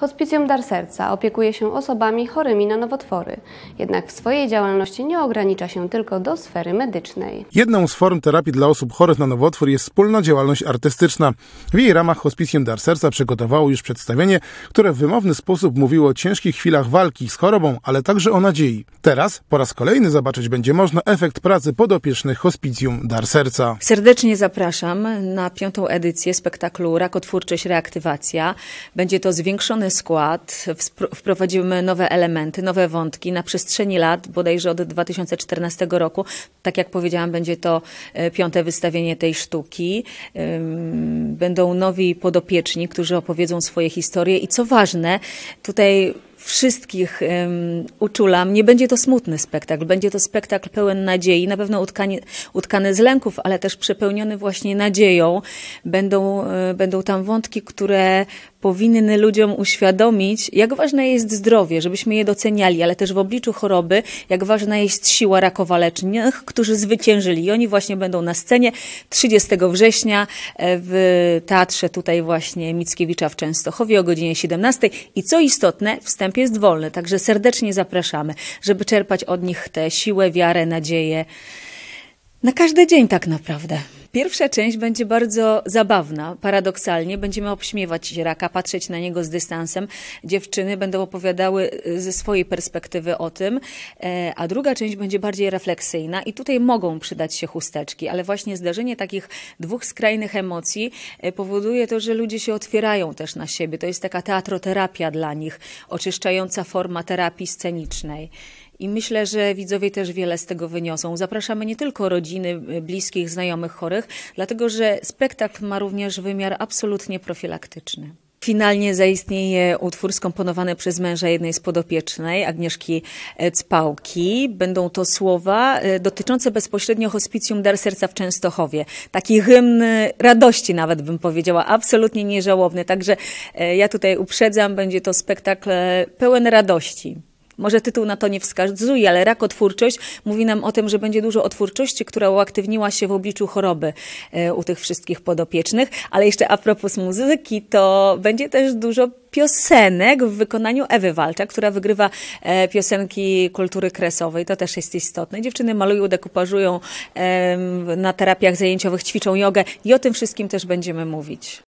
Hospicjum Dar Serca opiekuje się osobami chorymi na nowotwory, jednak w swojej działalności nie ogranicza się tylko do sfery medycznej. Jedną z form terapii dla osób chorych na nowotwór jest wspólna działalność artystyczna. W jej ramach Hospicjum Dar Serca przygotowało już przedstawienie, które w wymowny sposób mówiło o ciężkich chwilach walki z chorobą, ale także o nadziei. Teraz po raz kolejny zobaczyć będzie można efekt pracy podopiecznych Hospicjum Dar Serca. Serdecznie zapraszam na piątą edycję spektaklu Rakotwórczość Reaktywacja. Będzie to zwiększone skład, wprowadzimy nowe elementy, nowe wątki. Na przestrzeni lat, bodajże od 2014 roku, tak jak powiedziałam, będzie to e, piąte wystawienie tej sztuki. Będą nowi podopieczni, którzy opowiedzą swoje historie i co ważne, tutaj wszystkich um, uczulam. Nie będzie to smutny spektakl, będzie to spektakl pełen nadziei, na pewno utkanie, utkany z lęków, ale też przepełniony właśnie nadzieją. Będą, y, będą tam wątki, które powinny ludziom uświadomić, jak ważne jest zdrowie, żebyśmy je doceniali, ale też w obliczu choroby, jak ważna jest siła rakowa lecznych, którzy zwyciężyli. I oni właśnie będą na scenie 30 września e, w teatrze tutaj właśnie Mickiewicza w Częstochowie o godzinie 17. I co istotne, wstęp wstęp jest wolny, także serdecznie zapraszamy, żeby czerpać od nich tę siłę, wiarę, nadzieję na każdy dzień tak naprawdę. Pierwsza część będzie bardzo zabawna, paradoksalnie. Będziemy obśmiewać raka, patrzeć na niego z dystansem. Dziewczyny będą opowiadały y, ze swojej perspektywy o tym, e, a druga część będzie bardziej refleksyjna i tutaj mogą przydać się chusteczki, ale właśnie zdarzenie takich dwóch skrajnych emocji e, powoduje to, że ludzie się otwierają też na siebie. To jest taka teatroterapia dla nich, oczyszczająca forma terapii scenicznej. I myślę, że widzowie też wiele z tego wyniosą. Zapraszamy nie tylko rodziny, y, bliskich, znajomych chorych, dlatego że spektakl ma również wymiar absolutnie profilaktyczny. Finalnie zaistnieje utwór skomponowany przez męża jednej z podopiecznej, Agnieszki Cpałki. Będą to słowa y, dotyczące bezpośrednio hospicjum Dar Serca w Częstochowie. Taki hymn y, radości nawet bym powiedziała, absolutnie nieżałobny. Także ja tutaj uprzedzam, będzie to spektakl pełen radości może tytuł na to nie wskazuje, ale rakotwórczość mówi nam o tym, że będzie dużo otwórczości, która uaktywniła się w obliczu choroby e, u tych wszystkich podopiecznych. Ale jeszcze a propos muzyki, to będzie też dużo piosenek w wykonaniu Ewy Walcza, która wygrywa e, piosenki kultury kresowej. To też jest istotne. Dziewczyny malują, dekupażują na terapiach zajęciowych, ćwiczą jogę i o tym wszystkim też będziemy mówić.